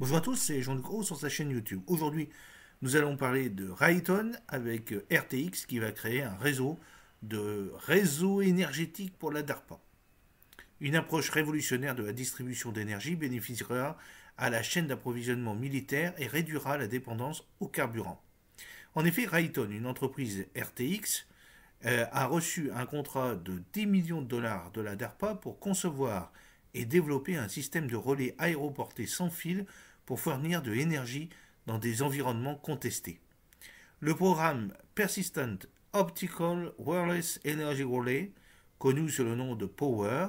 Bonjour à tous, c'est Jean-Luc Gros sur sa chaîne YouTube. Aujourd'hui, nous allons parler de Raytheon avec euh, RTX qui va créer un réseau de réseau énergétique pour la DARPA. Une approche révolutionnaire de la distribution d'énergie bénéficiera à la chaîne d'approvisionnement militaire et réduira la dépendance au carburant. En effet, Raytheon, une entreprise RTX, euh, a reçu un contrat de 10 millions de dollars de la DARPA pour concevoir et développer un système de relais aéroporté sans fil pour fournir de l'énergie dans des environnements contestés. Le programme Persistent Optical Wireless Energy Relay, connu sous le nom de POWER,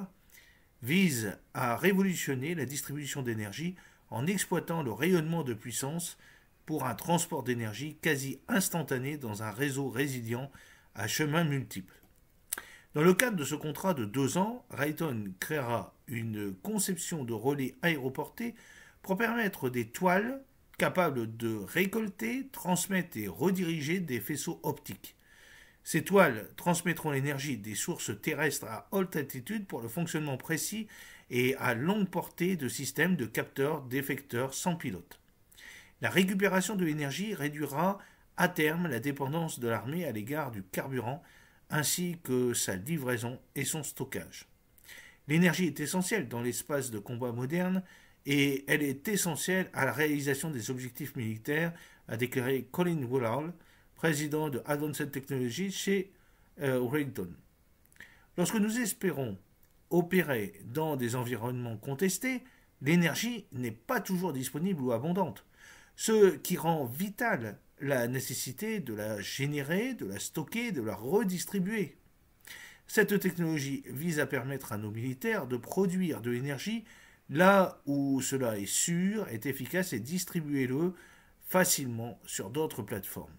vise à révolutionner la distribution d'énergie en exploitant le rayonnement de puissance pour un transport d'énergie quasi instantané dans un réseau résilient à chemin multiple. Dans le cadre de ce contrat de deux ans, Raytheon créera une conception de relais aéroporté pour permettre des toiles capables de récolter, transmettre et rediriger des faisceaux optiques. Ces toiles transmettront l'énergie des sources terrestres à haute altitude pour le fonctionnement précis et à longue portée de systèmes de capteurs défecteurs sans pilote. La récupération de l'énergie réduira à terme la dépendance de l'armée à l'égard du carburant ainsi que sa livraison et son stockage. L'énergie est essentielle dans l'espace de combat moderne et elle est essentielle à la réalisation des objectifs militaires, a déclaré Colin Willard, président de Advanced Technology chez euh, Wellington. Lorsque nous espérons opérer dans des environnements contestés, l'énergie n'est pas toujours disponible ou abondante, ce qui rend vitale la nécessité de la générer, de la stocker, de la redistribuer. Cette technologie vise à permettre à nos militaires de produire de l'énergie Là où cela est sûr, est efficace et distribuez-le facilement sur d'autres plateformes.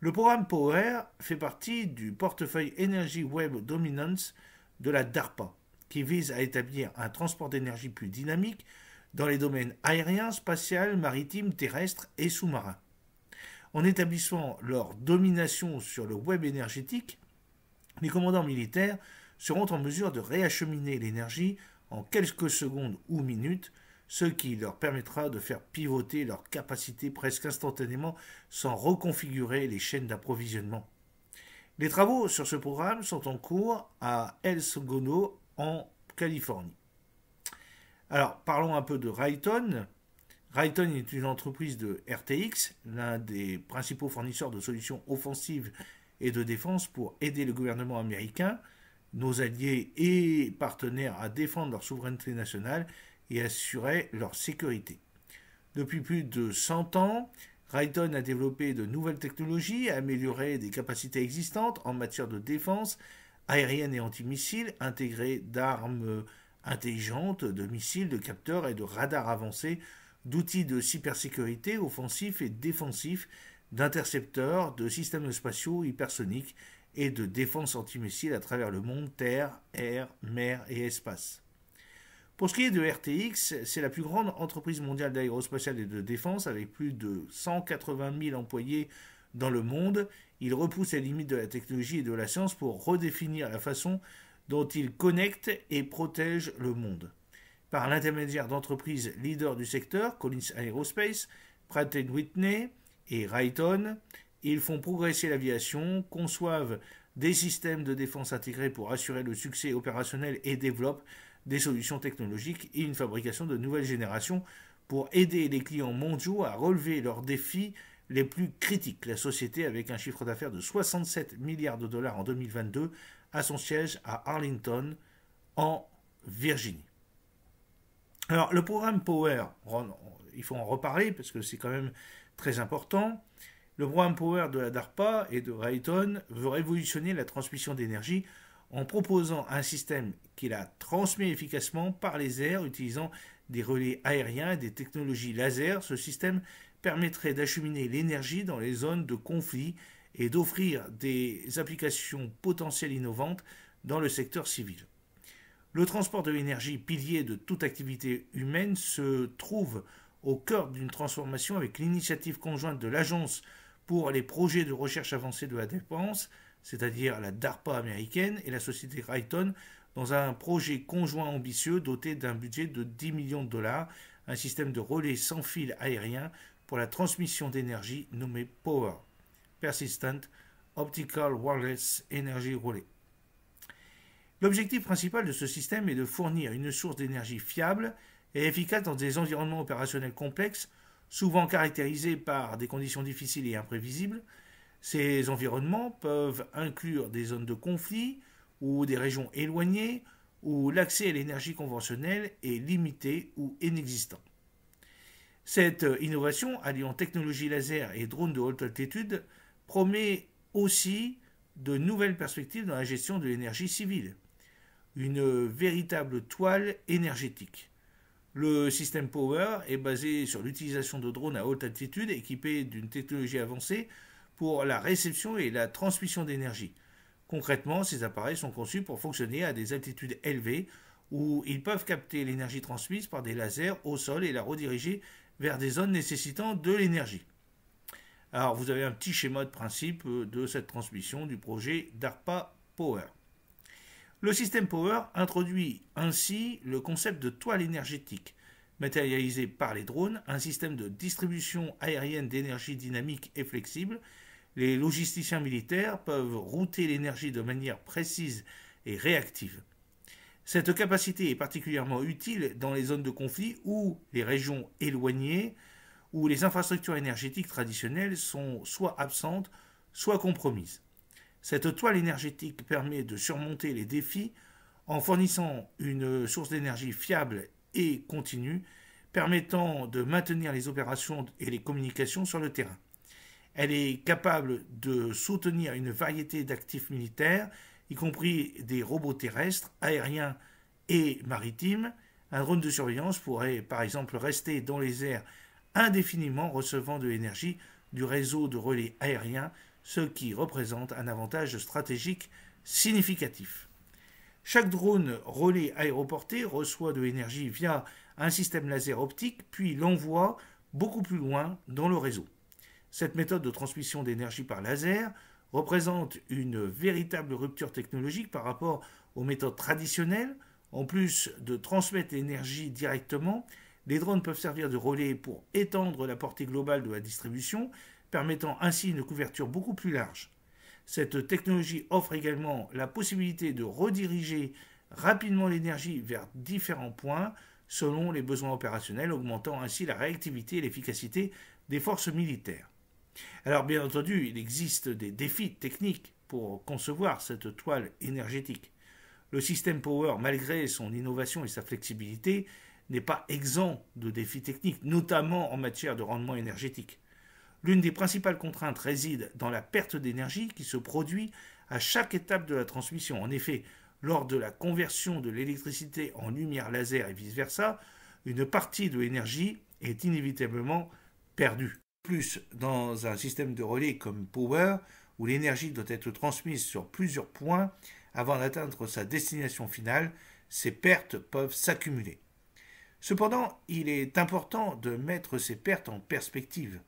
Le programme Power fait partie du portefeuille Energy Web Dominance de la DARPA, qui vise à établir un transport d'énergie plus dynamique dans les domaines aérien, spatial, maritime, terrestre et sous-marin. En établissant leur domination sur le web énergétique, les commandants militaires seront en mesure de réacheminer l'énergie en quelques secondes ou minutes, ce qui leur permettra de faire pivoter leurs capacités presque instantanément sans reconfigurer les chaînes d'approvisionnement. Les travaux sur ce programme sont en cours à El Segundo en Californie. Alors parlons un peu de Raytheon. Raytheon est une entreprise de RTX, l'un des principaux fournisseurs de solutions offensives et de défense pour aider le gouvernement américain nos alliés et partenaires à défendre leur souveraineté nationale et assurer leur sécurité. Depuis plus de 100 ans, Raytheon a développé de nouvelles technologies, amélioré des capacités existantes en matière de défense aérienne et antimissile, intégré d'armes intelligentes, de missiles, de capteurs et de radars avancés, d'outils de cybersécurité offensifs et défensifs, d'intercepteurs, de systèmes spatiaux hypersoniques et de défense antimissile à travers le monde, terre, air, mer et espace. Pour ce qui est de RTX, c'est la plus grande entreprise mondiale d'aérospatiale et de défense avec plus de 180 000 employés dans le monde. Il repousse les limites de la technologie et de la science pour redéfinir la façon dont il connecte et protège le monde. Par l'intermédiaire d'entreprises leaders du secteur, Collins Aerospace, Pratt Whitney et Raytheon, ils font progresser l'aviation, conçoivent des systèmes de défense intégrés pour assurer le succès opérationnel et développent des solutions technologiques et une fabrication de nouvelle génération pour aider les clients mondiaux à relever leurs défis les plus critiques. La société, avec un chiffre d'affaires de 67 milliards de dollars en 2022, a son siège à Arlington, en Virginie. Alors, le programme Power, il faut en reparler parce que c'est quand même très important. Le programme Power de la DARPA et de Raytheon veut révolutionner la transmission d'énergie en proposant un système qui la transmet efficacement par les airs utilisant des relais aériens et des technologies laser. Ce système permettrait d'acheminer l'énergie dans les zones de conflit et d'offrir des applications potentielles innovantes dans le secteur civil. Le transport de l'énergie, pilier de toute activité humaine, se trouve au cœur d'une transformation avec l'initiative conjointe de l'Agence pour les projets de recherche avancée de la dépense, c'est-à-dire la DARPA américaine et la société Raytheon, dans un projet conjoint ambitieux doté d'un budget de 10 millions de dollars, un système de relais sans fil aérien pour la transmission d'énergie nommé POWER, Persistent Optical Wireless Energy Relay. L'objectif principal de ce système est de fournir une source d'énergie fiable et efficace dans des environnements opérationnels complexes souvent caractérisés par des conditions difficiles et imprévisibles, ces environnements peuvent inclure des zones de conflit ou des régions éloignées où l'accès à l'énergie conventionnelle est limité ou inexistant. Cette innovation, alliant technologie laser et drones de haute altitude, promet aussi de nouvelles perspectives dans la gestion de l'énergie civile, une véritable toile énergétique. Le système Power est basé sur l'utilisation de drones à haute altitude équipés d'une technologie avancée pour la réception et la transmission d'énergie. Concrètement, ces appareils sont conçus pour fonctionner à des altitudes élevées où ils peuvent capter l'énergie transmise par des lasers au sol et la rediriger vers des zones nécessitant de l'énergie. Alors vous avez un petit schéma de principe euh, de cette transmission du projet DARPA Power. Le système Power introduit ainsi le concept de toile énergétique, matérialisé par les drones, un système de distribution aérienne d'énergie dynamique et flexible. Les logisticiens militaires peuvent router l'énergie de manière précise et réactive. Cette capacité est particulièrement utile dans les zones de conflit ou les régions éloignées où les infrastructures énergétiques traditionnelles sont soit absentes, soit compromises. Cette toile énergétique permet de surmonter les défis en fournissant une source d'énergie fiable et continue, permettant de maintenir les opérations et les communications sur le terrain. Elle est capable de soutenir une variété d'actifs militaires, y compris des robots terrestres, aériens et maritimes. Un drone de surveillance pourrait par exemple rester dans les airs indéfiniment recevant de l'énergie du réseau de relais aériens ce qui représente un avantage stratégique significatif. Chaque drone relais aéroporté reçoit de l'énergie via un système laser optique, puis l'envoie beaucoup plus loin dans le réseau. Cette méthode de transmission d'énergie par laser représente une véritable rupture technologique par rapport aux méthodes traditionnelles. En plus de transmettre l'énergie directement, les drones peuvent servir de relais pour étendre la portée globale de la distribution permettant ainsi une couverture beaucoup plus large. Cette technologie offre également la possibilité de rediriger rapidement l'énergie vers différents points selon les besoins opérationnels, augmentant ainsi la réactivité et l'efficacité des forces militaires. Alors bien entendu, il existe des défis techniques pour concevoir cette toile énergétique. Le système Power, malgré son innovation et sa flexibilité, n'est pas exempt de défis techniques, notamment en matière de rendement énergétique. L'une des principales contraintes réside dans la perte d'énergie qui se produit à chaque étape de la transmission. En effet, lors de la conversion de l'électricité en lumière laser et vice-versa, une partie de l'énergie est inévitablement perdue. Plus, dans un système de relais comme Power, où l'énergie doit être transmise sur plusieurs points avant d'atteindre sa destination finale, ces pertes peuvent s'accumuler. Cependant, il est important de mettre ces pertes en perspective.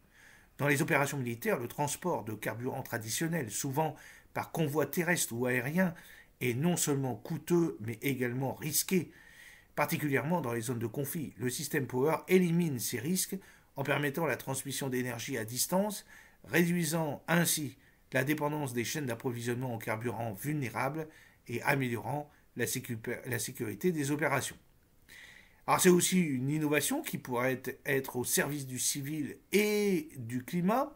Dans les opérations militaires, le transport de carburant traditionnel, souvent par convoi terrestre ou aérien, est non seulement coûteux, mais également risqué, particulièrement dans les zones de conflit. Le système Power élimine ces risques en permettant la transmission d'énergie à distance, réduisant ainsi la dépendance des chaînes d'approvisionnement en carburant vulnérables et améliorant la sécurité des opérations c'est aussi une innovation qui pourrait être au service du civil et du climat.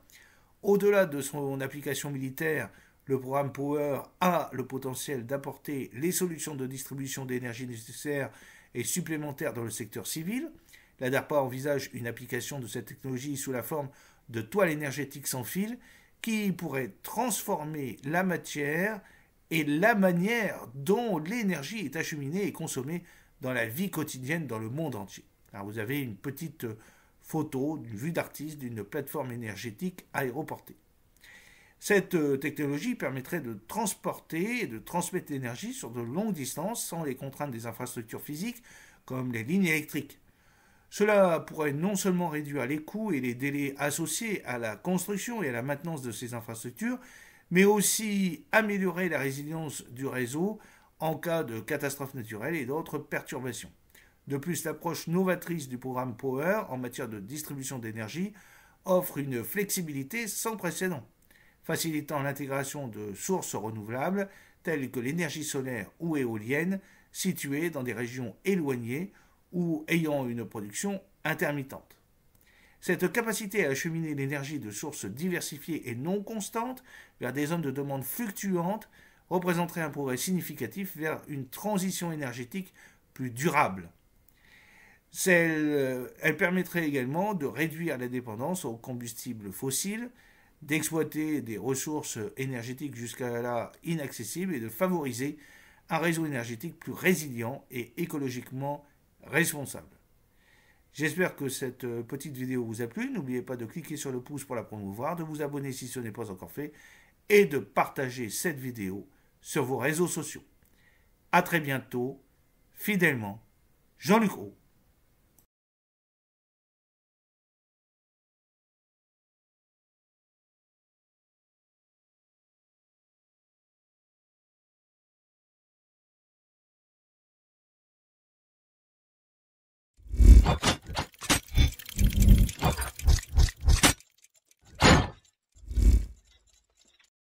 Au-delà de son application militaire, le programme Power a le potentiel d'apporter les solutions de distribution d'énergie nécessaires et supplémentaires dans le secteur civil. La DARPA envisage une application de cette technologie sous la forme de toiles énergétiques sans fil qui pourrait transformer la matière et la manière dont l'énergie est acheminée et consommée dans la vie quotidienne dans le monde entier. Alors vous avez une petite euh, photo d'une vue d'artiste d'une plateforme énergétique aéroportée. Cette euh, technologie permettrait de transporter et de transmettre l'énergie sur de longues distances sans les contraintes des infrastructures physiques comme les lignes électriques. Cela pourrait non seulement réduire les coûts et les délais associés à la construction et à la maintenance de ces infrastructures, mais aussi améliorer la résilience du réseau en cas de catastrophe naturelle et d'autres perturbations. De plus, l'approche novatrice du programme Power en matière de distribution d'énergie offre une flexibilité sans précédent, facilitant l'intégration de sources renouvelables telles que l'énergie solaire ou éolienne situées dans des régions éloignées ou ayant une production intermittente. Cette capacité à acheminer l'énergie de sources diversifiées et non constantes vers des zones de demande fluctuantes représenterait un progrès significatif vers une transition énergétique plus durable. Euh, elle permettrait également de réduire la dépendance aux combustibles fossiles, d'exploiter des ressources énergétiques jusqu'à là inaccessibles et de favoriser un réseau énergétique plus résilient et écologiquement responsable. J'espère que cette euh, petite vidéo vous a plu. N'oubliez pas de cliquer sur le pouce pour la promouvoir, de vous abonner si ce n'est pas encore fait et de partager cette vidéo sur vos réseaux sociaux. À très bientôt, fidèlement, Jean-Luc Roux.